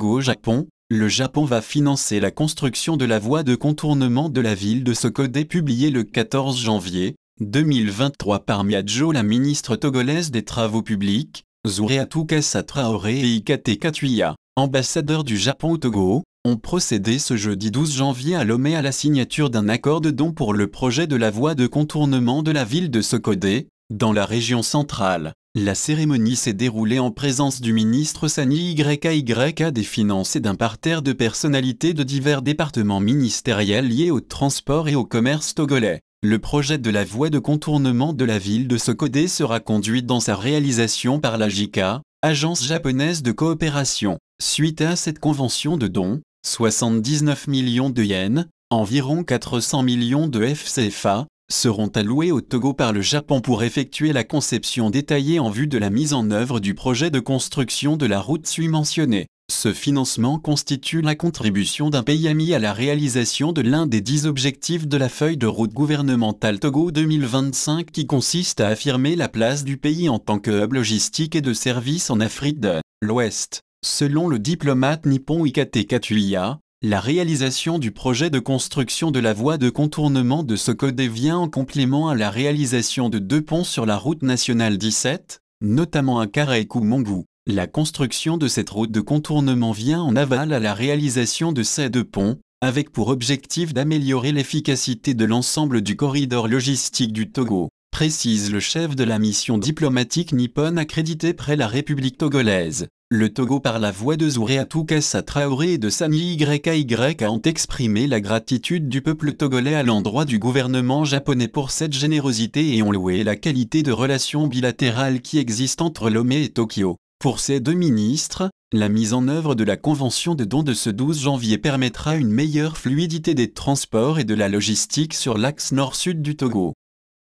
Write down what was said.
au Japon, le Japon va financer la construction de la voie de contournement de la ville de Sokodé publiée le 14 janvier 2023 par Miyajo la ministre togolaise des Travaux publics, Zureatu Kasatraore et Ikate Katuya, ambassadeurs du Japon au Togo, ont procédé ce jeudi 12 janvier à Lomé à la signature d'un accord de don pour le projet de la voie de contournement de la ville de Sokodé, dans la région centrale. La cérémonie s'est déroulée en présence du ministre Sani YAYA des Finances et d'un parterre de personnalités de divers départements ministériels liés au transport et au commerce togolais. Le projet de la voie de contournement de la ville de Sokodé sera conduit dans sa réalisation par la JICA, Agence japonaise de coopération. Suite à cette convention de dons, 79 millions de yens, environ 400 millions de FCFA, seront alloués au Togo par le Japon pour effectuer la conception détaillée en vue de la mise en œuvre du projet de construction de la route suit mentionnée Ce financement constitue la contribution d'un pays ami à la réalisation de l'un des dix objectifs de la feuille de route gouvernementale Togo 2025 qui consiste à affirmer la place du pays en tant que hub logistique et de service en Afrique de l'Ouest. Selon le diplomate nippon Ikate Katuya, la réalisation du projet de construction de la voie de contournement de Sokodé vient en complément à la réalisation de deux ponts sur la route nationale 17, notamment à karaïkou mongou La construction de cette route de contournement vient en aval à la réalisation de ces deux ponts, avec pour objectif d'améliorer l'efficacité de l'ensemble du corridor logistique du Togo, précise le chef de la mission diplomatique nippone accrédité près la République togolaise. Le Togo par la voix de Zouréatou Kassa Traoré et de Sani YKY ont exprimé la gratitude du peuple togolais à l'endroit du gouvernement japonais pour cette générosité et ont loué la qualité de relations bilatérales qui existent entre Lomé et Tokyo. Pour ces deux ministres, la mise en œuvre de la convention de don de ce 12 janvier permettra une meilleure fluidité des transports et de la logistique sur l'axe nord-sud du Togo.